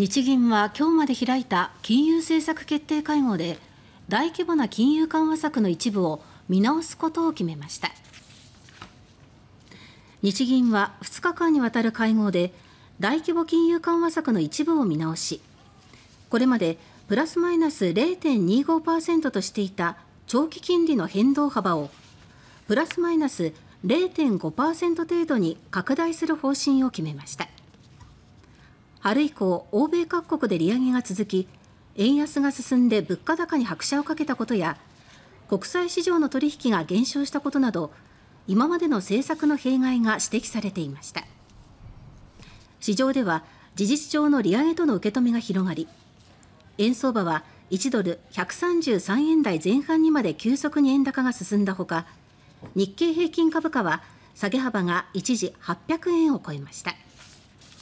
日銀は今日まで開いた金融政策決定会合で大規模な金融緩和策の一部を見直すことを決めました日銀は2日間にわたる会合で大規模金融緩和策の一部を見直しこれまでプラスマイナス0.25%としていた長期金利の変動幅をプラスマイナス0.5%程度に拡大する方針を決めました。春以降、欧米各国で利上げが続き円安が進んで物価高に拍車をかけたことや国際市場の取引が減少したことなど今までの政策の弊害が指摘されていました市場では事実上の利上げとの受け止めが広がり円相場は1ドル133円台前半にまで急速に円高が進んだほか日経平均株価は下げ幅が一時800円を超えました。